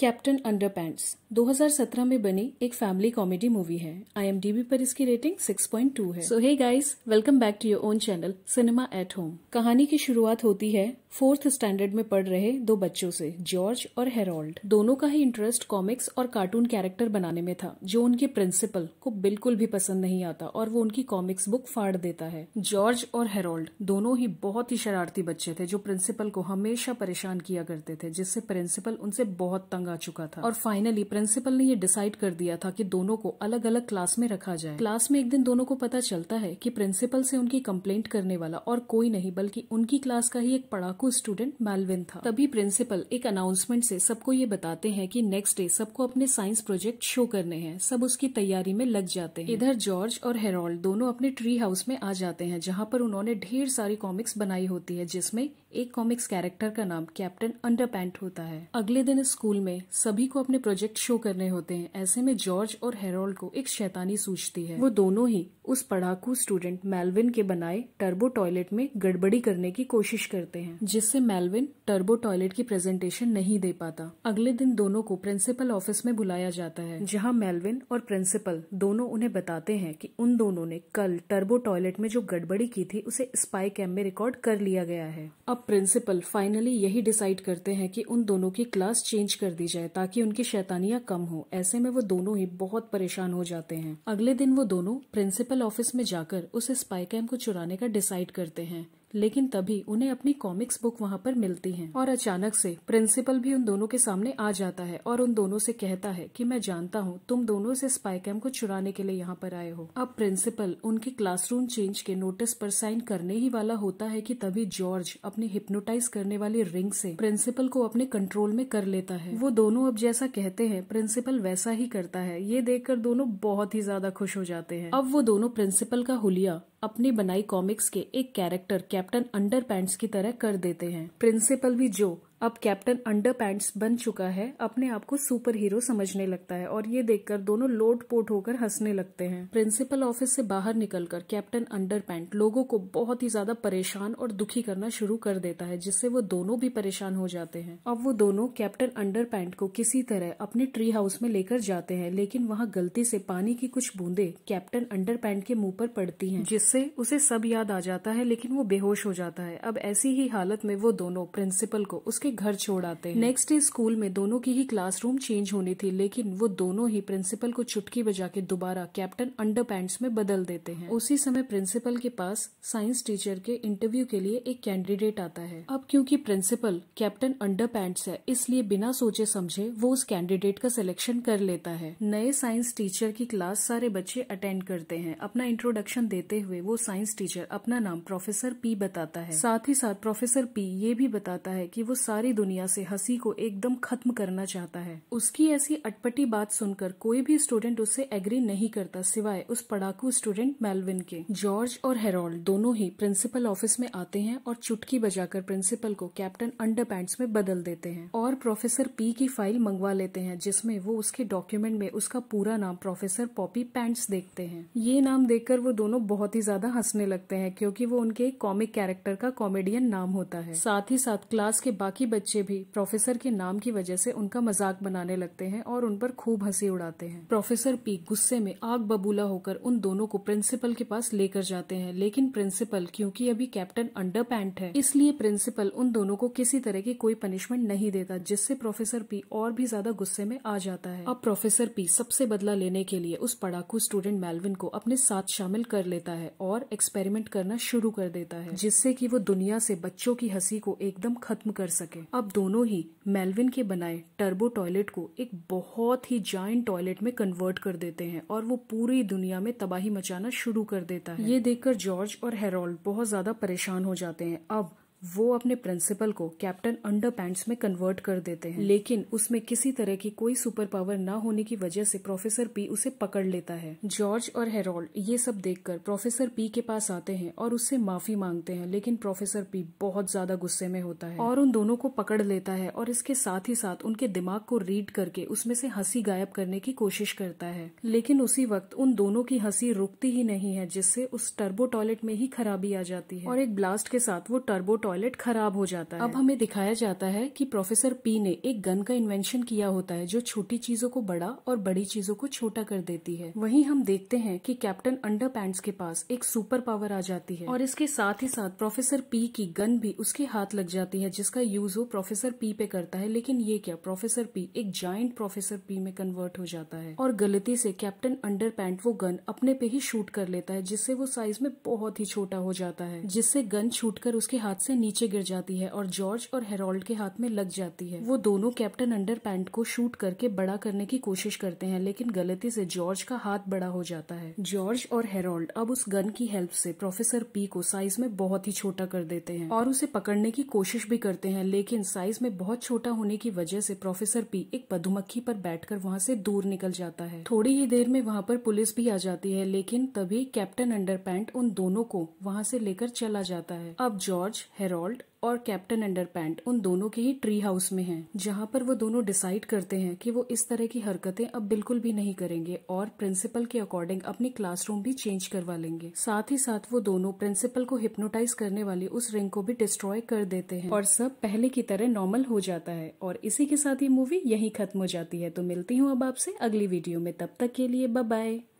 captain अंडरपैंट्स 2017 में बनी एक फैमिली कॉमेडी मूवी है आईएमडीबी पर इसकी रेटिंग 6.2 है so hey guys welcome back to your own channel cinema at home कहानी की शुरुआत होती है फोर्थ स्टैंडर्ड में पढ़ रहे दो बच्चों से जॉर्ज और हेरोल्ड दोनों का ही इंटरेस्ट कॉमिक्स और कार्टून कैरेक्टर बनाने में था जो उनके प्रिंसिपल को बिल्कुल भी पसंद नहीं आता और वो उनकी कॉमिक्स बुक फाड़ देता है जॉर्ज और हेरोल्ड दोनों ही बहुत ही शरारती बच्चे थे जो प्रिंसिपल को हमेशा परेशान किया करते थे जिससे प्रिंसिपल उनसे बहुत तंग तंग आ चुका था और फाइनली प्रिंसिपल ने यह डिसाइड कर दिया था कि दोनों को अलग अलग क्लास में रखा जाए क्लास में एक दिन दोनों को पता चलता है कि प्रिंसिपल से उनकी कंप्लेंट करने वाला और कोई नहीं बल्कि उनकी क्लास का ही एक पढ़ाकू स्टूडेंट मेलविन था तभी प्रिंसिपल एक अनाउंसमेंट से सबको ये बताते हैं कि नेक्स्ट डे सबको अपने साइंस प्रोजेक्ट शो करने हैं सब उसकी तैयारी में लग जाते हैं इधर जॉर्ज और हेरोल्ड दोनों अपने ट्री हाउस में आ जाते हैं जहाँ पर उन्होंने ढेर सारी कॉमिक्स बनाई होती है जिसमें एक कॉमिक्स कैरेक्टर का नाम कैप्टन अंडर होता है अगले दिन स्कूल में में सभी को अपने प्रोजेक्ट शो करने होते हैं ऐसे में जॉर्ज और हेरोल्ड को एक शैतानी सूझती है वो दोनों ही उस पढ़ाकू स्टूडेंट मेलविन के बनाए टर्बो टॉयलेट में गड़बड़ी करने की कोशिश करते हैं जिससे मेलविन टर्बो टॉयलेट की प्रेजेंटेशन नहीं दे पाता अगले दिन दोनों को प्रिंसिपल ऑफिस में बुलाया जाता है जहां मेलविन और प्रिंसिपल दोनों उन्हें बताते हैं कि उन दोनों ने कल टर्बो टॉयलेट में जो गड़बड़ी की थी उसे स्पाई कैम में रिकॉर्ड कर लिया गया है अब प्रिंसिपल फाइनली यही डिसाइड करते हैं की उन दोनों की क्लास चेंज कर दी जाए ताकि उनकी शैतानियाँ कम हो ऐसे में वो दोनों ही बहुत परेशान हो जाते हैं अगले दिन वो दोनों प्रिंसिपल प्रिंसिपल ऑफिस में जाकर उस स्पाई कैम को चुराने का डिसाइड करते हैं लेकिन तभी उन्हें अपनी कॉमिक्स बुक वहाँ पर मिलती है और अचानक से प्रिंसिपल भी उन दोनों के सामने आ जाता है और उन दोनों से कहता है कि मैं जानता हूँ तुम दोनों से स्पाई कैम को चुराने के लिए यहाँ पर आए हो अब प्रिंसिपल उनकी क्लासरूम चेंज के नोटिस पर साइन करने ही वाला होता है कि तभी जॉर्ज अपने हिप्नोटाइज करने वाली रिंग से प्रिंसिपल को अपने कंट्रोल में कर लेता है वो दोनों अब जैसा कहते हैं प्रिंसिपल वैसा ही करता है ये देखकर दोनों बहुत ही ज्यादा खुश हो जाते हैं अब वो दोनों प्रिंसिपल का हुलिया अपनी बनाई कॉमिक्स के एक कैरेक्टर कैप्टन अंडरपैंट्स की तरह कर देते हैं प्रिंसिपल भी जो अब कैप्टन अंडर बन चुका है अपने आप को सुपर हीरो समझने लगता है और ये देखकर दोनों लोट पोट होकर हंसने लगते हैं प्रिंसिपल ऑफिस से बाहर निकलकर कैप्टन अंडर लोगों को बहुत ही ज्यादा परेशान और दुखी करना शुरू कर देता है जिससे वो दोनों भी परेशान हो जाते हैं अब वो दोनों कैप्टन अंडर को किसी तरह अपने ट्री हाउस में लेकर जाते हैं लेकिन वहाँ गलती से पानी की कुछ बूंदे कैप्टन अंडर के मुंह पर पड़ती है जिससे उसे सब याद आ जाता है लेकिन वो बेहोश हो जाता है अब ऐसी ही हालत में वो दोनों प्रिंसिपल को उसके उसके घर छोड़ आते हैं नेक्स्ट डे स्कूल में दोनों की ही क्लासरूम चेंज होनी थी लेकिन वो दोनों ही प्रिंसिपल को चुटकी बजा के दोबारा कैप्टन अंडर में बदल देते हैं उसी समय प्रिंसिपल के पास साइंस टीचर के इंटरव्यू के लिए एक कैंडिडेट आता है अब क्योंकि प्रिंसिपल कैप्टन अंडर है इसलिए बिना सोचे समझे वो उस कैंडिडेट का सिलेक्शन कर लेता है नए साइंस टीचर की क्लास सारे बच्चे अटेंड करते हैं अपना इंट्रोडक्शन देते हुए वो साइंस टीचर अपना नाम प्रोफेसर पी बताता है साथ ही साथ प्रोफेसर पी ये भी बताता है की वो सारी दुनिया से हंसी को एकदम खत्म करना चाहता है उसकी ऐसी अटपटी बात सुनकर कोई भी स्टूडेंट उससे एग्री नहीं करता सिवाय उस पड़ाकू स्टूडेंट मेलविन के जॉर्ज और हेरोल्ड दोनों ही प्रिंसिपल ऑफिस में आते हैं और चुटकी बजाकर प्रिंसिपल को कैप्टन अंडरपैंट्स में बदल देते हैं और प्रोफेसर पी की फाइल मंगवा लेते हैं जिसमें वो उसके डॉक्यूमेंट में उसका पूरा नाम प्रोफेसर पॉपी पैंट्स देखते हैं ये नाम देखकर वो दोनों बहुत ही ज्यादा हंसने लगते हैं क्योंकि वो उनके एक कॉमिक कैरेक्टर का कॉमेडियन नाम होता है साथ ही साथ क्लास के बाकी बच्चे भी प्रोफेसर के नाम की वजह से उनका मजाक बनाने लगते हैं और उन पर खूब हंसी उड़ाते हैं प्रोफेसर पी गुस्से में आग बबूला होकर उन दोनों को प्रिंसिपल के पास लेकर जाते हैं लेकिन प्रिंसिपल क्योंकि अभी कैप्टन अंडरपैंट है इसलिए प्रिंसिपल उन दोनों को किसी तरह की कोई पनिशमेंट नहीं देता जिससे प्रोफेसर पी और भी ज्यादा गुस्से में आ जाता है अब प्रोफेसर पी सबसे बदला लेने के लिए उस पड़ाकू स्टूडेंट मेलविन को अपने साथ शामिल कर लेता है और एक्सपेरिमेंट करना शुरू कर देता है जिससे की वो दुनिया से बच्चों की हंसी को एकदम खत्म कर सके सके अब दोनों ही मेलविन के बनाए टर्बो टॉयलेट को एक बहुत ही जॉइंट टॉयलेट में कन्वर्ट कर देते हैं और वो पूरी दुनिया में तबाही मचाना शुरू कर देता है ये देखकर जॉर्ज और हेरोल्ड बहुत ज्यादा परेशान हो जाते हैं अब वो अपने प्रिंसिपल को कैप्टन अंडरपैंट्स में कन्वर्ट कर देते हैं लेकिन उसमें किसी तरह की कोई सुपर पावर न होने की वजह से प्रोफेसर पी उसे पकड़ लेता है जॉर्ज और हेरोल्ड ये सब देखकर प्रोफेसर पी के पास आते हैं और उससे माफी मांगते हैं लेकिन प्रोफेसर पी बहुत ज्यादा गुस्से में होता है और उन दोनों को पकड़ लेता है और इसके साथ ही साथ उनके दिमाग को रीड करके उसमें से हंसी गायब करने की कोशिश करता है लेकिन उसी वक्त उन दोनों की हंसी रुकती ही नहीं है जिससे उस टर्बो टॉयलेट में ही खराबी आ जाती है और एक ब्लास्ट के साथ वो टर्बो टॉयलेट टॉयलेट खराब हो जाता है अब हमें दिखाया जाता है कि प्रोफेसर पी ने एक गन का इन्वेंशन किया होता है जो छोटी चीजों को बड़ा और बड़ी चीजों को छोटा कर देती है वहीं हम देखते हैं कि कैप्टन अंडर के पास एक सुपर पावर आ जाती है और इसके साथ ही साथ प्रोफेसर पी की गन भी उसके हाथ लग जाती है जिसका यूज वो प्रोफेसर पी पे करता है लेकिन ये क्या प्रोफेसर पी एक ज्वाइंट प्रोफेसर पी में कन्वर्ट हो जाता है और गलती से कैप्टन अंडर पैंट वो गन अपने पे ही शूट कर लेता है जिससे वो साइज में बहुत ही छोटा हो जाता है जिससे गन छूट कर उसके हाथ से नीचे गिर जाती है और जॉर्ज और हेरोल्ड के हाथ में लग जाती है वो दोनों कैप्टन अंडर पैंट को शूट करके बड़ा करने की कोशिश करते हैं लेकिन गलती से जॉर्ज का हाथ बड़ा हो जाता है जॉर्ज और हेरोल्ड अब उस गन की हेल्प से प्रोफेसर पी को साइज में बहुत ही छोटा कर देते हैं और उसे पकड़ने की कोशिश भी करते हैं लेकिन साइज में बहुत छोटा होने की वजह से प्रोफेसर पी एक मधुमक्खी पर बैठकर वहाँ से दूर निकल जाता है थोड़ी ही देर में वहाँ पर पुलिस भी आ जाती है लेकिन तभी कैप्टन पैंट उन दोनों को वहाँ से लेकर चला जाता है अब जॉर्ज हेरोल्ड और कैप्टन अंडरपैंट उन दोनों के ही ट्री हाउस में हैं, जहां पर वो दोनों डिसाइड करते हैं कि वो इस तरह की हरकतें अब बिल्कुल भी नहीं करेंगे और प्रिंसिपल के अकॉर्डिंग अपनी क्लासरूम भी चेंज करवा लेंगे साथ ही साथ वो दोनों प्रिंसिपल को हिप्नोटाइज करने वाली उस रिंग को भी डिस्ट्रॉय कर देते हैं और सब पहले की तरह नॉर्मल हो जाता है और इसी के साथ ये मूवी यही खत्म हो जाती है तो मिलती हूँ अब आपसे अगली वीडियो में तब तक के लिए बाय